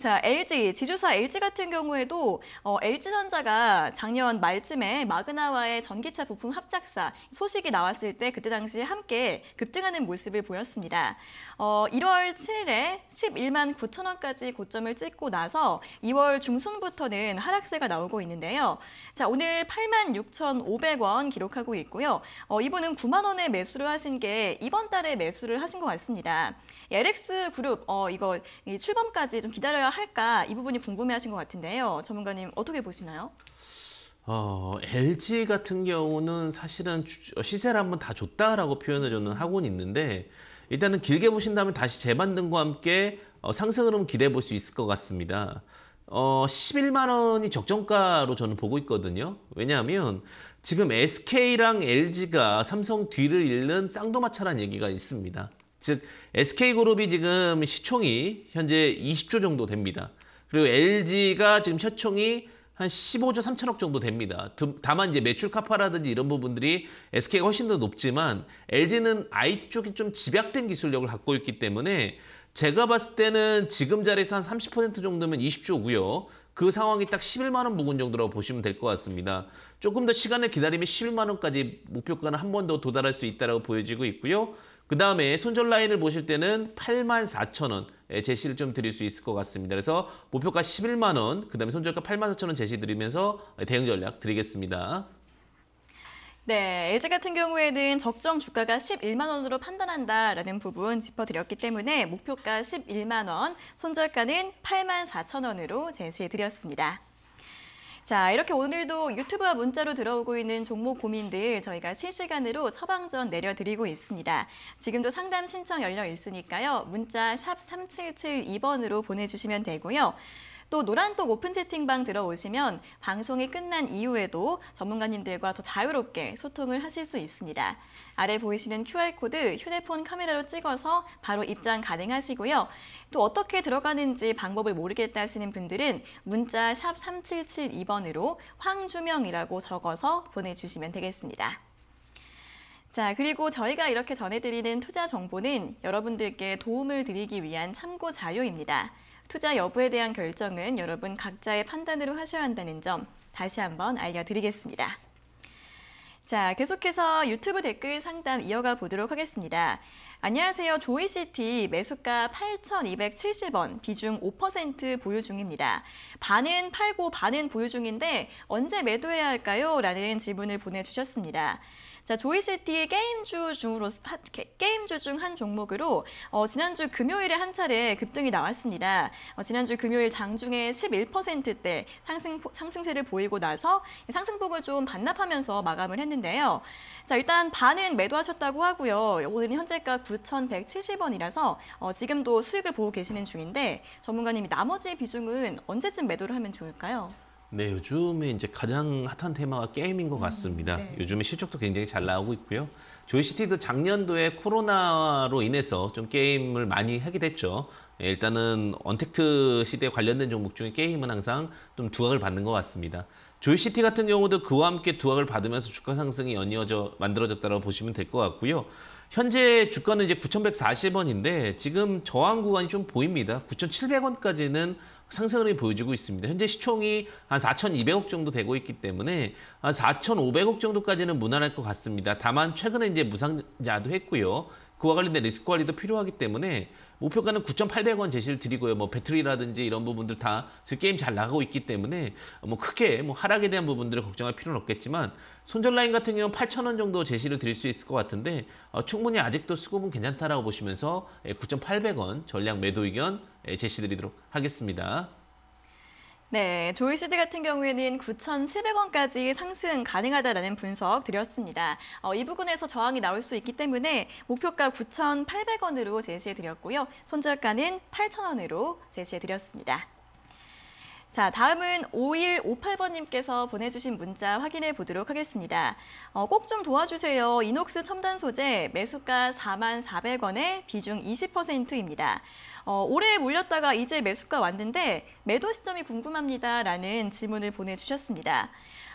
자, LG, 지주사 LG 같은 경우에도 어, LG전자가 작년 말쯤에 마그나와의 전기차 부품 합작사 소식이 나왔을 때 그때 당시 에 함께 급등하는 모습을 보였습니다. 어, 1월 7일에 11만 9천 원까지 고점을 찍고 나서 2월 중순부터는 하락세가 나오고 있는데요. 자, 오늘 8만 6,500원 기록하고 있고요. 어, 이분은 9만 원에 매수를 하신 게 이번 달에 매수를 하신 것 같습니다. 예, LX 그룹 어, 이거 출범까지 좀 기다려야 할까 이 부분이 궁금해하신 것 같은데요. 전문가님 어떻게 보시나요? 어, LG 같은 경우는 사실은 어, 시세를 한번 다 줬다라고 표현을 저는 하고는 있는데 일단은 길게 보신다면 다시 재만등과 함께 어, 상승 흐름 기대해 볼 수 있을 것 같습니다. 어, 11만 원이 적정가로 저는 보고 있거든요. 왜냐하면 지금 SK랑 LG가 삼성 뒤를 잃는 쌍도마차란 얘기가 있습니다. 즉 SK그룹이 지금 시총이 현재 20조 정도 됩니다. 그리고 LG가 지금 시총이 한 15조 3천억 정도 됩니다. 다만 이제 매출 카파라든지 이런 부분들이 SK가 훨씬 더 높지만 LG는 IT 쪽이 좀 집약된 기술력을 갖고 있기 때문에 제가 봤을 때는 지금 자리에서 한 30% 정도면 20조고요. 그 상황이 딱 11만 원 부근 정도라고 보시면 될 것 같습니다. 조금 더 시간을 기다리면 11만 원까지 목표가는 한 번 더 도달할 수 있다고 보여지고 있고요. 그 다음에 손절 라인을 보실 때는 84,000원 예, 제시를 좀 드릴 수 있을 것 같습니다. 그래서 목표가 11만원, 그 다음에 손절가 8 4 0 0원 제시 드리면서 예, 대응 전략 드리겠습니다. 네, LG 같은 경우에는 적정 주가가 11만 원으로 판단한다라는 부분 짚어드렸기 때문에 목표가 11만 원, 손절가는 8만 4천 원으로 제시해드렸습니다. 자, 이렇게 오늘도 유튜브와 문자로 들어오고 있는 종목 고민들 저희가 실시간으로 처방전 내려드리고 있습니다. 지금도 상담 신청 열려 있으니까요. 문자 샵 3772번으로 보내주시면 되고요. 또 노란톡 오픈 채팅방 들어오시면 방송이 끝난 이후에도 전문가님들과 더 자유롭게 소통을 하실 수 있습니다. 아래 보이시는 QR코드 휴대폰 카메라로 찍어서 바로 입장 가능하시고요. 또 어떻게 들어가는지 방법을 모르겠다 하시는 분들은 문자 샵 3772번으로 황주명이라고 적어서 보내주시면 되겠습니다. 자, 그리고 저희가 이렇게 전해드리는 투자 정보는 여러분들께 도움을 드리기 위한 참고 자료입니다. 투자 여부에 대한 결정은 여러분 각자의 판단으로 하셔야 한다는 점 다시 한번 알려드리겠습니다. 자, 계속해서 유튜브 댓글 상담 이어가 보도록 하겠습니다. 안녕하세요. 조이시티 매수가 8,270원, 비중 5% 보유 중입니다. 반은 팔고 반은 보유 중인데 언제 매도해야 할까요? 라는 질문을 보내주셨습니다. 자, 조이시티의 게임주 중으로 게임주 중 한 종목으로 어, 지난주 금요일에 한 차례 급등이 나왔습니다. 어, 지난주 금요일 장중에 11%대 상승 상승세를 보이고 나서 상승폭을 좀 반납하면서 마감을 했는데요. 자, 일단 반은 매도하셨다고 하고요. 오늘 현재가 9,170원이라서 어, 지금도 수익을 보고 계시는 중인데 전문가님이 나머지 비중은 언제쯤 매도를 하면 좋을까요? 네, 요즘에 이제 가장 핫한 테마가 게임인 것 음, 같습니다. 음, 네. 요즘에 실적도 굉장히 잘 나오고 있고요. 조이시티도 작년도에 코로나로 인해서 좀 게임을 많이 하게 됐죠. 예, 일단은 언택트 시대에 관련된 종목 중에 게임은 항상 좀 두각을 받는 것 같습니다. 조이시티 같은 경우도 그와 함께 두각을 받으면서 주가 상승이 연이어져 만들어졌다고 보시면 될 것 같고요. 현재 주가는 이제 9,140원인데 지금 저항 구간이 좀 보입니다. 9,700원까지는 상승을 보여주고 있습니다. 현재 시총이 한 4,200억 정도 되고 있기 때문에 한 4,500억 정도까지는 무난할 것 같습니다. 다만 최근에 이제 무상자도 했고요. 그와 관련된 리스크 관리도 필요하기 때문에 목표가는 9,800원 제시를 드리고요. 뭐 배터리라든지 이런 부분들 다 지금 게임 잘 나가고 있기 때문에 뭐 크게 뭐 하락에 대한 부분들을 걱정할 필요는 없겠지만 손절 라인 같은 경우는 8,000원 정도 제시를 드릴 수 있을 것 같은데 어, 충분히 아직도 수급은 괜찮다라고 보시면서 9,800원 예, 전략 매도 의견 예, 제시드리도록 하겠습니다. 네, 조이시드 같은 경우에는 9,700원까지 상승 가능하다라는 분석 드렸습니다. 어, 이 부분에서 저항이 나올 수 있기 때문에 목표가 9,800원으로 제시해드렸고요. 손절가는 8,000원으로 제시해드렸습니다. 자, 다음은 5158번님께서 보내주신 문자 확인해 보도록 하겠습니다. 어, 꼭좀 도와주세요. 이녹스 첨단 소재 매수가 4만 400원에 비중 20%입니다. 어, 올해 물렸다가 이제 매수가 왔는데 매도 시점이 궁금합니다라는 질문을 보내주셨습니다.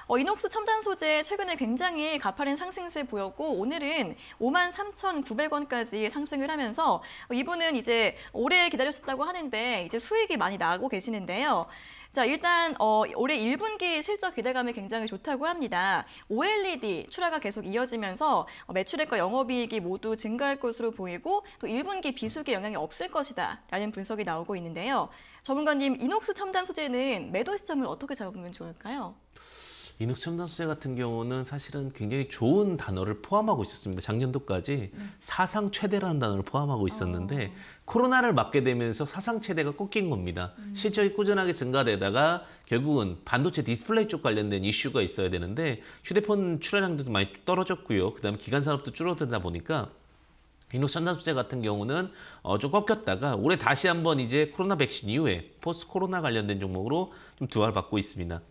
어, 이녹스 첨단 소재 최근에 굉장히 가파른 상승세 보였고 오늘은 53,900원까지 상승을 하면서 이분은 이제 오래 기다렸었다고 하는데 이제 수익이 많이 나고 계시는데요. 자, 일단 어, 올해 1분기 실적 기대감이 굉장히 좋다고 합니다. OLED 출하가 계속 이어지면서 어, 매출액과 영업이익이 모두 증가할 것으로 보이고 또 1분기 비수기 영향이 없을 것이다 라는 분석이 나오고 있는데요. 전문가님, 이녹스 첨단 소재는 매도 시점을 어떻게 잡으면 좋을까요? 인흑첨단소재 같은 경우는 사실은 굉장히 좋은 단어를 포함하고 있었습니다. 작년도까지 네. 사상 최대라는 단어를 포함하고 있었는데 어. 코로나를 맞게 되면서 사상 최대가 꺾인 겁니다. 음. 실적이 꾸준하게 증가되다가 결국은 반도체 디스플레이 쪽 관련된 이슈가 있어야 되는데 휴대폰 출하량도 많이 떨어졌고요. 그다음에 기간 산업도 줄어들다 보니까 인후천단소재 같은 경우는 어, 좀 꺾였다가 올해 다시 한번 이제 코로나 백신 이후에 포스트 코로나 관련된 종목으로 좀두각 받고 있습니다.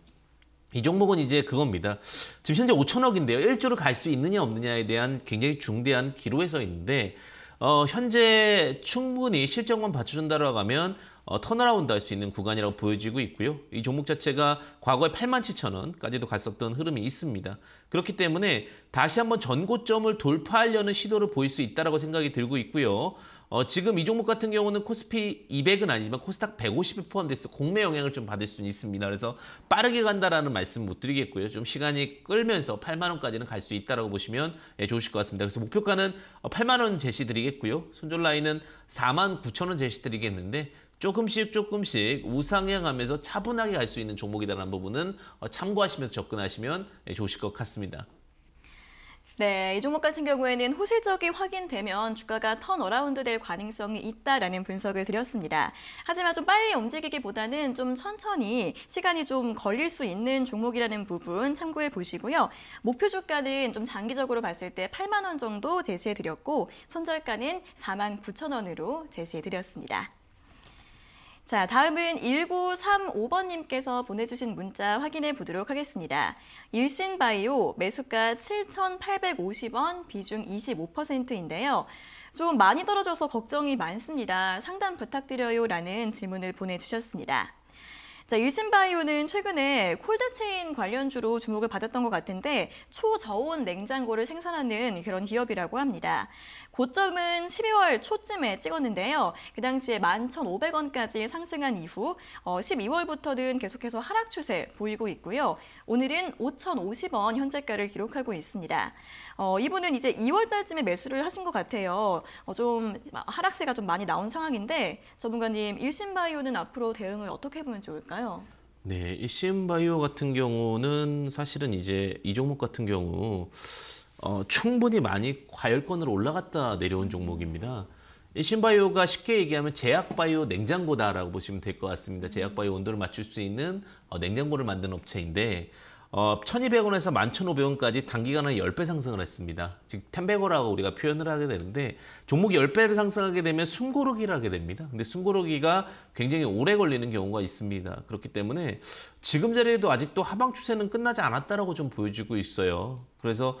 이 종목은 이제 그겁니다. 지금 현재 5천억인데요. 1조를 갈 수 있느냐 없느냐에 대한 굉장히 중대한 기로에 서 있는데 어, 현재 충분히 실적만 받쳐준다고 하면 어, 턴어라운드 할 수 있는 구간이라고 보여지고 있고요. 이 종목 자체가 과거에 87,000원까지도 갔었던 흐름이 있습니다. 그렇기 때문에 다시 한번 전고점을 돌파하려는 시도를 보일 수 있다고 생각이 들고 있고요. 어, 지금 이 종목 같은 경우는 코스피 200은 아니지만 코스닥 150에 포함돼서 공매 영향을 좀 받을 수는 있습니다. 그래서 빠르게 간다라는 말씀 못 드리겠고요. 좀 시간이 끌면서 8만 원까지는 갈 수 있다라고 보시면 예, 좋으실 것 같습니다. 그래서 목표가는 8만 어, 원 제시드리겠고요. 손절 라인은 4만 9천 원 제시드리겠는데 조금씩 조금씩 우상향하면서 차분하게 갈 수 있는 종목이라는 부분은 어, 참고하시면서 접근하시면 예, 좋으실 것 같습니다. 네, 이 종목 같은 경우에는 호실적이 확인되면 주가가 턴어라운드 될 가능성이 있다라는 분석을 드렸습니다. 하지만 좀 빨리 움직이기보다는 좀 천천히 시간이 좀 걸릴 수 있는 종목이라는 부분 참고해 보시고요. 목표 주가는 좀 장기적으로 봤을 때 8만 원 정도 제시해 드렸고 손절가는 4만 9천 원으로 제시해 드렸습니다. 자, 다음은 1935번님께서 보내주신 문자 확인해 보도록 하겠습니다. 일신바이오 매수가 7,850원 비중 25%인데요. 좀 많이 떨어져서 걱정이 많습니다. 상담 부탁드려요 라는 질문을 보내주셨습니다. 자, 일신바이오는 최근에 콜드체인 관련주로 주목을 받았던 것 같은데 초저온 냉장고를 생산하는 그런 기업이라고 합니다. 고점은 12월 초쯤에 찍었는데요. 그 당시에 11,500원까지 상승한 이후 12월부터는 어, 계속해서 하락 추세 보이고 있고요. 오늘은 5,050원 현재가를 기록하고 있습니다. 어, 이분은 이제 2월 달쯤에 매수를 하신 것 같아요. 어, 좀 하락세가 좀 많이 나온 상황인데 전문가님 일신바이오는 앞으로 대응을 어떻게 보면 좋을까요? 네, 일신바이오 같은 경우는 사실은 이제 이 종목 같은 경우 어, 충분히 많이 과열권으로 올라갔다 내려온 종목입니다. 신바이오가 쉽게 얘기하면 제약바이오 냉장고다라고 보시면 될 것 같습니다. 제약바이오 온도를 맞출 수 있는 어, 냉장고를 만든 업체인데 어, 1200원에서 11,500원까지 단기간에 10배 상승을 했습니다. 즉, 텐베거라고 우리가 표현을 하게 되는데 종목이 10배를 상승하게 되면 숨고르기를 하게 됩니다. 근데 숨고르기가 굉장히 오래 걸리는 경우가 있습니다. 그렇기 때문에 지금 자리에도 아직도 하방 추세는 끝나지 않았다라고 좀 보여지고 있어요. 그래서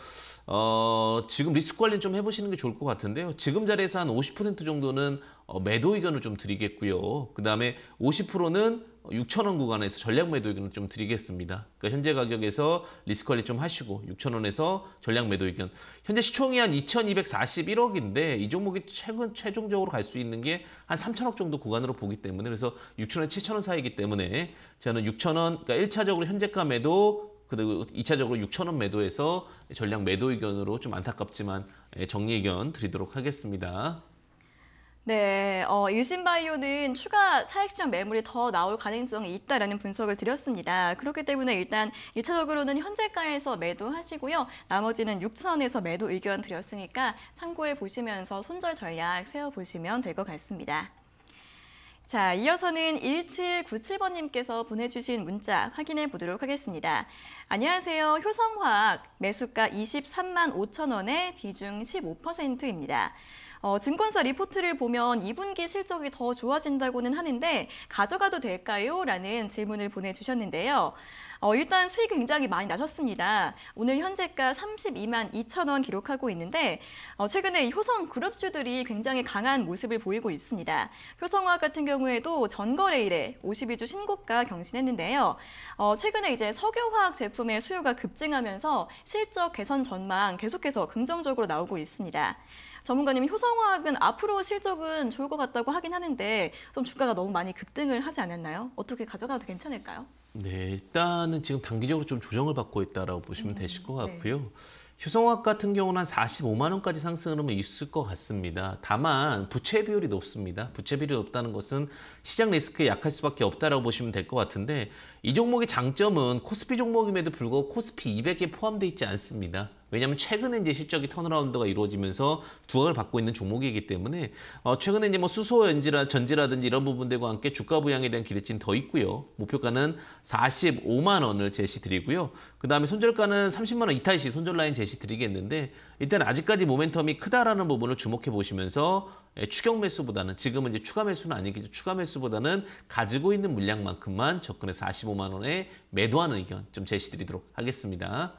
어, 지금 리스크 관리좀 해보시는 게 좋을 것 같은데요. 지금 자리에서 한 50% 정도는 어, 매도 의견을 좀 드리겠고요. 그 다음에 50%는 6 0 0 0원 구간에서 전략 매도 의견을 좀 드리겠습니다. 그러니까 현재 가격에서 리스크 관리 좀 하시고 6 0 0 0원에서 전략 매도 의견. 현재 시총이 한 2,241억인데 이 종목이 최근 최종적으로 갈 수 있는 게 한3 0 0 0억 정도 구간으로 보기 때문에 그래서 6 0 0 0원7 0 0 0원 사이기 이 때문에 저는 6 0 0 0원 그러니까 1차적으로 현재가 매도 그리고 이차적으로 6천원 매도해서 전략 매도 의견으로 좀 안타깝지만 예, 정리 의견 드리도록 하겠습니다. 네, 어, 일신바이오는 추가 차익시정 매물이 더 나올 가능성이 있다라는 분석을 드렸습니다. 그렇기 때문에 일단 일차적으로는 현재가에서 매도하시고요. 나머지는 6천원에서 매도 의견 드렸으니까 참고해 보시면서 손절 전략 세워보시면 될 것 같습니다. 자, 이어서는 1797번님께서 보내주신 문자 확인해 보도록 하겠습니다. 안녕하세요. 효성화학 매수가 23만 5천 원에 비중 15%입니다. 어, 증권사 리포트를 보면 2분기 실적이 더 좋아진다고는 하는데 가져가도 될까요? 라는 질문을 보내주셨는데요. 어, 일단 수익이 굉장히 많이 나셨습니다. 오늘 현재가 32만 2천 원 기록하고 있는데 어, 최근에 효성 그룹주들이 굉장히 강한 모습을 보이고 있습니다. 효성화학 같은 경우에도 전거래일에 52주 신고가 경신했는데요. 어, 최근에 이제 석유화학 제품의 수요가 급증하면서 실적 개선 전망 계속해서 긍정적으로 나오고 있습니다. 전문가님 효성화학은 앞으로 실적은 좋을 것 같다고 하긴 하는데 좀 주가가 너무 많이 급등을 하지 않았나요? 어떻게 가져가도 괜찮을까요? 네, 일단은 지금 단기적으로 좀 조정을 받고 있다라고 보시면 음, 되실 것 네. 같고요. 네. 휴성학 같은 경우는 한 45만 원까지 상승하면 있을 것 같습니다. 다만 부채 비율이 높습니다. 부채 비율이 높다는 것은 시장 리스크에 약할 수밖에 없다라고 보시면 될 것 같은데 이 종목의 장점은 코스피 종목임에도 불구하고 코스피 200에 포함되어 있지 않습니다. 왜냐하면 최근에 이제 실적이 턴어라운드가 이루어지면서 두각을 받고 있는 종목이기 때문에 어, 최근에 이제 뭐 수소 연지라 전지라든지 이런 부분들과 함께 주가 부양에 대한 기대치는 더 있고요. 목표가는 45만 원을 제시드리고요. 그 다음에 손절가는 30만 원 이탈 시 손절 라인 제시드리겠는데 일단 아직까지 모멘텀이 크다라는 부분을 주목해 보시면서 예, 추격 매수보다는 지금은 이제 추가 매수는 아니겠죠. 추가 매수보다는 가지고 있는 물량만큼만 접근해서 45만 원에 매도하는 의견 좀 제시드리도록 하겠습니다.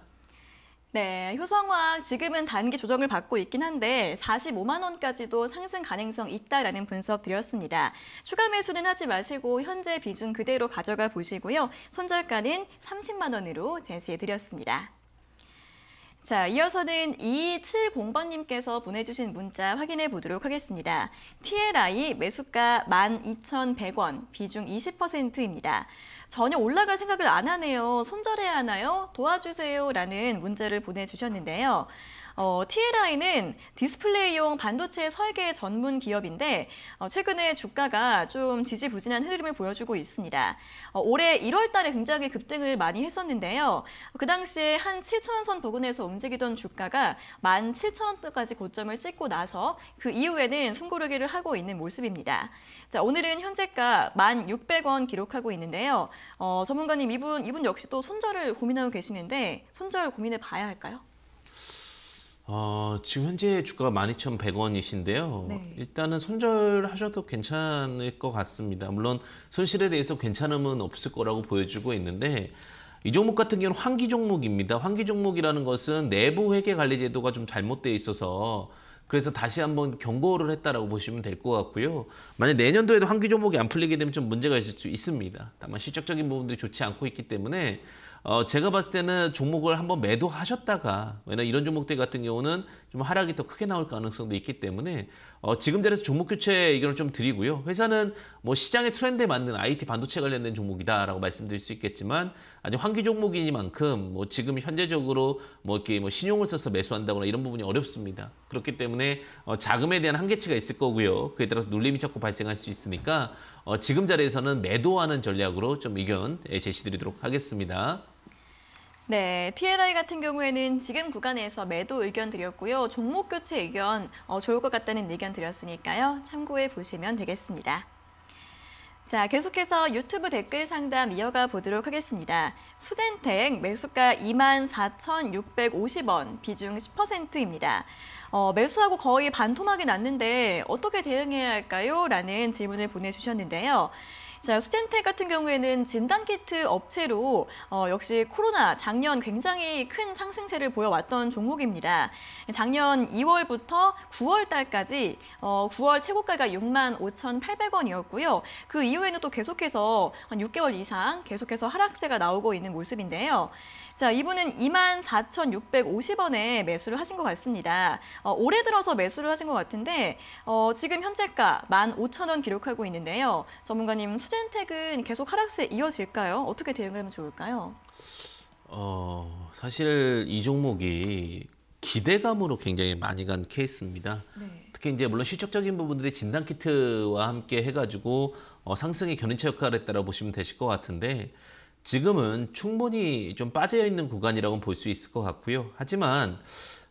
네, 효성화학 지금은 단기 조정을 받고 있긴 한데 45만 원까지도 상승 가능성 있다라는 분석 드렸습니다. 추가 매수는 하지 마시고 현재 비중 그대로 가져가 보시고요. 손절가는 30만 원으로 제시해 드렸습니다. 자, 이어서는 2270번님께서 보내주신 문자 확인해 보도록 하겠습니다. TLI 매수가 12,100원, 비중 20%입니다. 전혀 올라갈 생각을 안 하네요. 손절해야 하나요? 도와주세요. 라는 문자를 보내주셨는데요. 어, TLI는 디스플레이용 반도체 설계 전문 기업인데 어, 최근에 주가가 좀 지지부진한 흐름을 보여주고 있습니다. 어, 올해 1월 달에 굉장히 급등을 많이 했었는데요. 그 당시에 한 7천선 부근에서 움직이던 주가가 17,000원까지 고점을 찍고 나서 그 이후에는 숨고르기를 하고 있는 모습입니다. 자, 오늘은 현재가 1,600원 기록하고 있는데요. 어, 전문가님 이분 이분 역시 또 손절을 고민하고 계시는데 손절 고민해 봐야 할까요? 어, 지금 현재 주가가 12,100원이신데요. 네. 일단은 손절하셔도 괜찮을 것 같습니다. 물론 손실에 대해서 괜찮음은 없을 거라고 보여주고 있는데 이 종목 같은 경우는 환기 종목입니다. 환기 종목이라는 것은 내부 회계 관리 제도가 좀 잘못되어 있어서 그래서 다시 한번 경고를 했다라고 보시면 될 것 같고요. 만약 내년도에도 환기 종목이 안 풀리게 되면 좀 문제가 있을 수 있습니다. 다만 실적적인 부분들이 좋지 않고 있기 때문에 어, 제가 봤을 때는 종목을 한번 매도하셨다가 왜냐 면 이런 종목들 같은 경우는 좀 하락이 더 크게 나올 가능성도 있기 때문에 어, 지금 자리에서 종목 교체 의견을 좀 드리고요. 회사는 뭐 시장의 트렌드에 맞는 IT 반도체 관련된 종목이다라고 말씀드릴 수 있겠지만 아직 환기 종목이니만큼 뭐 지금 현재적으로 뭐 이렇게 뭐 신용을 써서 매수한다거나 이런 부분이 어렵습니다. 그렇기 때문에 어, 자금에 대한 한계치가 있을 거고요. 그에 따라서 눌림이 자꾸 발생할 수 있으니까 어, 지금 자리에서는 매도하는 전략으로 좀 의견 예, 제시드리도록 하겠습니다. 네, TLI 같은 경우에는 지금 구간에서 매도 의견 드렸고요. 종목 교체 의견 어, 좋을 것 같다는 의견 드렸으니까요. 참고해 보시면 되겠습니다. 자, 계속해서 유튜브 댓글 상담 이어가 보도록 하겠습니다. 수젠텍 매수가 24,650원, 비중 10%입니다. 어, 매수하고 거의 반토막이 났는데 어떻게 대응해야 할까요? 라는 질문을 보내주셨는데요. 자, 수젠텍 같은 경우에는 진단키트 업체로 어, 역시 코로나 작년 굉장히 큰 상승세를 보여왔던 종목입니다. 작년 2월부터 9월 달까지 어, 9월 최고가가 6만 5,800원이었고요. 그 이후에는 또 계속해서 한 6개월 이상 계속해서 하락세가 나오고 있는 모습인데요. 자, 이분은 24,650원에 매수를 하신 것 같습니다. 어, 올해 들어서 매수를 하신 것 같은데 어, 지금 현재가 15,000원 기록하고 있는데요. 전문가님, 수젠텍은 계속 하락세 이어질까요? 어떻게 대응을 하면 좋을까요? 어, 사실 이 종목이 기대감으로 굉장히 많이 간 케이스입니다. 네. 특히 이제 물론 실적적인 부분들이 진단 키트와 함께 해가지고 어, 상승의 견인차 역할을 했다고 보시면 되실 것 같은데 지금은 충분히 좀 빠져있는 구간이라고 볼 수 있을 것 같고요. 하지만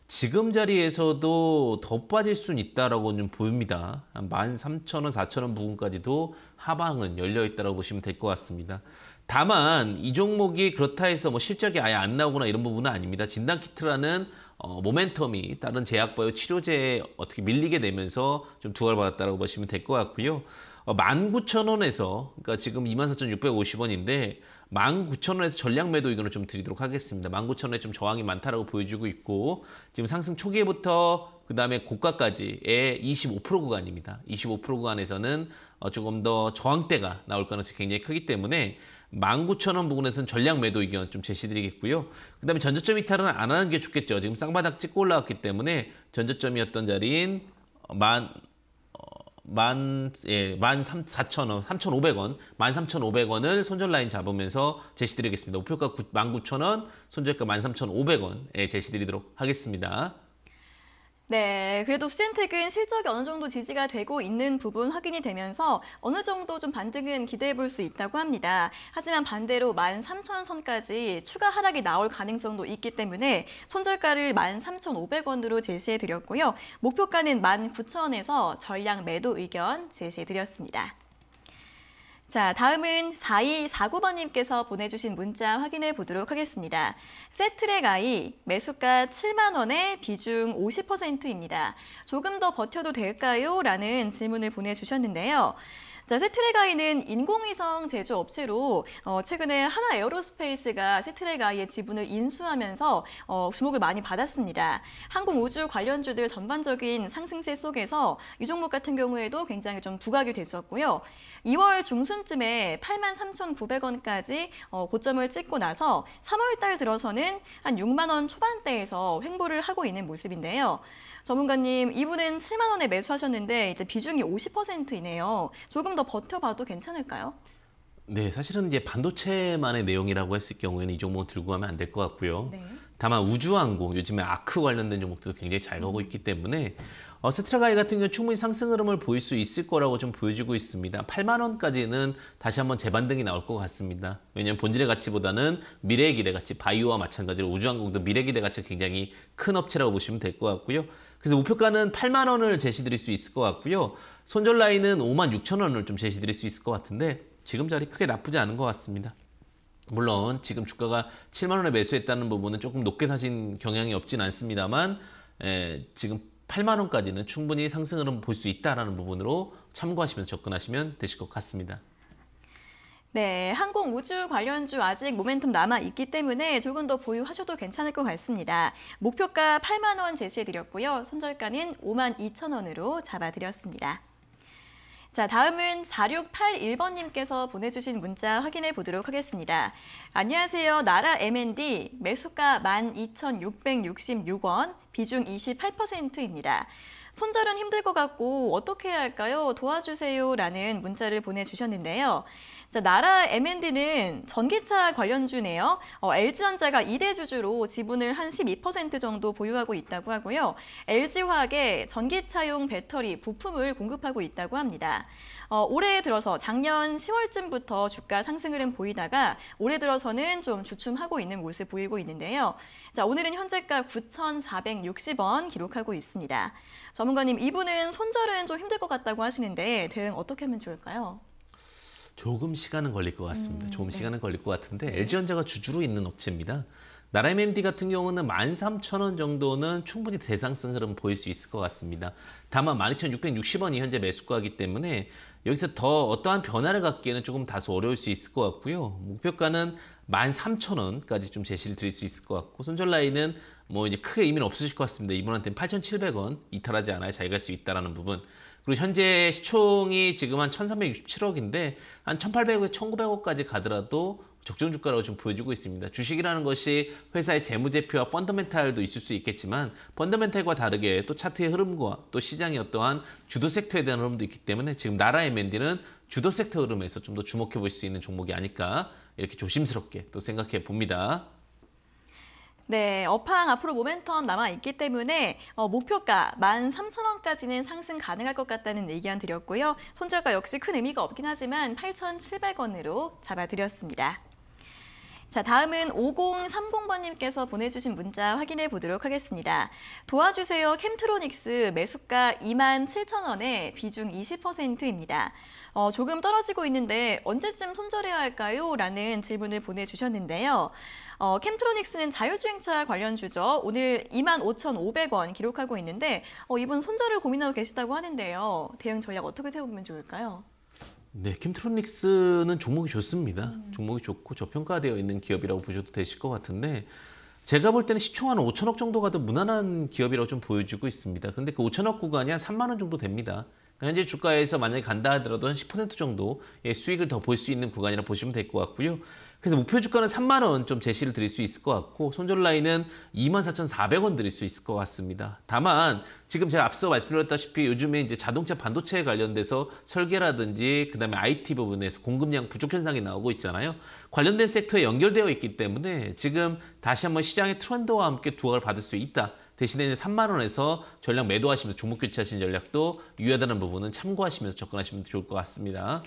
지금 자리에서도 더 빠질 수는 있다라고 좀 보입니다. 13,000원, 4,000원 부근까지도 하방은 열려있다라고 보시면 될 것 같습니다. 다만 이 종목이 그렇다 해서 뭐 실적이 아예 안 나오거나 이런 부분은 아닙니다. 진단키트라는 어, 모멘텀이 다른 제약바이오 치료제에 어떻게 밀리게 되면서 좀 두각받았다고 보시면 될 것 같고요. 어, 19,000원에서 그러니까 지금 24,650원인데 19,000원에서 전량 매도 의견을 좀 드리도록 하겠습니다. 19,000원에 좀 저항이 많다라고 보여주고 있고 지금 상승 초기부터그 다음에 고가까지의 25% 구간입니다. 25% 구간에서는 어, 조금 더 저항대가 나올 가능성이 굉장히 크기 때문에 19,000원 부근에서는 전략 매도 의견 좀 제시드리겠고요. 그 다음에 전저점 이탈은 안 하는 게 좋겠죠. 지금 쌍바닥 찍고 올라왔기 때문에 전저점이었던 자리인 만 만, 예, 만 3, 4천원, 삼천 오백 원 만 삼천 오백 원을 손절 라인 잡으면서 제시드리겠습니다. 목표가 9, 1 9 0원 손절가 만 삼천 오백 원 예, 제시드리도록 하겠습니다. 네, 그래도 수진택은 실적이 어느 정도 지지가 되고 있는 부분 확인이 되면서 어느 정도 좀 반등은 기대해 볼 수 있다고 합니다. 하지만 반대로 13,000선까지 추가 하락이 나올 가능성도 있기 때문에 손절가를 13,500원으로 제시해 드렸고요. 목표가는 19,000에서 전량 매도 의견 제시해 드렸습니다. 자, 다음은 4249번님께서 보내주신 문자 확인해 보도록 하겠습니다. 세트랙 아이 매수가 7만 원에 비중 50%입니다. 조금 더 버텨도 될까요? 라는 질문을 보내주셨는데요. 자, 세트레가이는 인공위성 제조 업체로 어, 최근에 하나 에어로스페이스가 세트레가이의 지분을 인수하면서 어, 주목을 많이 받았습니다. 항공 우주 관련주들 전반적인 상승세 속에서 이 종목 같은 경우에도 굉장히 좀 부각이 됐었고요. 2월 중순쯤에 83,900원까지 어, 고점을 찍고 나서 3월 달 들어서는 한 6만 원 초반대에서 횡보를 하고 있는 모습인데요. 전문가님, 이분은 7만 원에 매수하셨는데 이제 비중이 50%이네요. 조금 더 버텨봐도 괜찮을까요? 네, 사실은 이제 반도체만의 내용이라고 했을 경우에는 이 종목 들고 가면 안 될 것 같고요. 네. 다만 우주항공, 요즘에 아크 관련된 종목들도 굉장히 잘 가고 있기 때문에 어, 세트라가이 같은 경우 충분히 상승 흐름을 보일 수 있을 거라고 좀 보여지고 있습니다. 8만 원까지는 다시 한번 재반등이 나올 것 같습니다. 왜냐하면 본질의 가치보다는 미래의 기대 가치, 바이오와 마찬가지로 우주항공도 미래 기대 가치가 굉장히 큰 업체라고 보시면 될 것 같고요. 그래서 우표가는 8만 원을 제시드릴 수 있을 것 같고요. 손절 라인은 5만 6천 원을 좀 제시드릴 수 있을 것 같은데 지금 자리 크게 나쁘지 않은 것 같습니다. 물론 지금 주가가 7만 원에 매수했다는 부분은 조금 높게 사신 경향이 없진 않습니다만 에, 예, 지금 8만 원까지는 충분히 상승을 볼수 있다라는 부분으로 참고하시면서 접근하시면 되실 것 같습니다. 네, 항공 우주 관련주 아직 모멘텀 남아 있기 때문에 조금 더 보유하셔도 괜찮을 것 같습니다. 목표가 8만 원 제시해드렸고요. 손절가는 5만 2천 원으로 잡아드렸습니다. 자, 다음은 4681번님께서 보내주신 문자 확인해 보도록 하겠습니다. 안녕하세요. 나라 M&D 매수가 12,666원, 비중 28%입니다. 손절은 힘들 것 같고 어떻게 해야 할까요? 도와주세요 라는 문자를 보내주셨는데요. 자, 나라 M&D는 전기차 관련주네요. 어, LG전자가 2대 주주로 지분을 한 12% 정도 보유하고 있다고 하고요. LG화학에 전기차용 배터리 부품을 공급하고 있다고 합니다. 어, 올해 들어서 작년 10월쯤부터 주가 상승 을 보이다가 올해 들어서는 좀 주춤하고 있는 모습 보이고 있는데요. 자, 오늘은 현재가 9,460원 기록하고 있습니다. 전문가님, 이분은 손절은 좀 힘들 것 같다고 하시는데 대응 어떻게 하면 좋을까요? 조금 시간은 걸릴 것 같습니다. 음, 조금 네. 시간은 걸릴 것 같은데 LG전자가 주주로 있는 업체입니다. 나라 MMD 같은 경우는 13,000원 정도는 충분히 대상성 흐름 보일 수 있을 것 같습니다. 다만 12,660원이 현재 매수가이기 때문에 여기서 더 어떠한 변화를 갖기에는 조금 다소 어려울 수 있을 것 같고요. 목표가는 13,000원까지 좀 제시를 드릴 수 있을 것 같고 손절 라인은 뭐 이제 크게 의미는 없으실 것 같습니다. 이분한테는 8,700원 이탈하지 않아야 잘 갈 수 있다라는 부분. 그리고 현재 시총이 지금 한 1367억인데 한 1800에서 1900억까지 가더라도 적정 주가라고 지금 보여주고 있습니다. 주식이라는 것이 회사의 재무제표와 펀더멘탈도 있을 수 있겠지만 펀더멘탈과 다르게 또 차트의 흐름과 또 시장의 어떠한 주도 섹터에 대한 흐름도 있기 때문에 지금 나라의 맨디는 주도 섹터 흐름에서 좀 더 주목해 볼 수 있는 종목이 아닐까 이렇게 조심스럽게 또 생각해 봅니다. 네, 업황 앞으로 모멘텀 남아있기 때문에 어, 목표가 13,000원까지는 상승 가능할 것 같다는 의견 드렸고요. 손절가 역시 큰 의미가 없긴 하지만 8,700원으로 잡아드렸습니다. 자, 다음은 5030번님께서 보내주신 문자 확인해 보도록 하겠습니다. 도와주세요. 캠트로닉스 매수가 2만 7천 원에 비중 20%입니다. 어, 조금 떨어지고 있는데 언제쯤 손절해야 할까요? 라는 질문을 보내주셨는데요. 어, 캠트로닉스는 자율주행차 관련주죠. 오늘 25,500원 기록하고 있는데 어, 이분 손절을 고민하고 계시다고 하는데요. 대응 전략 어떻게 세우면 좋을까요? 네, 킴트로닉스는 종목이 좋습니다. 음. 종목이 좋고 저평가되어 있는 기업이라고 보셔도 되실 것 같은데 제가 볼 때는 시총 한 5천억 정도가 더 무난한 기업이라고 좀 보여지고 있습니다. 근데 그 5천억 구간이 한 3만 원 정도 됩니다. 그 현재 주가에서 만약에 간다 하더라도 한 10% 정도의 수익을 더 볼 수 있는 구간이라 보시면 될 것 같고요. 그래서 목표 주가는 3만 원 좀 제시를 드릴 수 있을 것 같고 손절 라인은 24,400원 드릴 수 있을 것 같습니다. 다만 지금 제가 앞서 말씀드렸다시피 요즘에 이제 자동차 반도체에 관련돼서 설계라든지 그다음에 IT 부분에서 공급량 부족 현상이 나오고 있잖아요. 관련된 섹터에 연결되어 있기 때문에 지금 다시 한번 시장의 트렌드와 함께 두각을 받을 수 있다. 대신에 이제 3만 원에서 전략 매도하시면서 종목 교체하시는 전략도 유효하다는 부분은 참고하시면서 접근하시면 좋을 것 같습니다.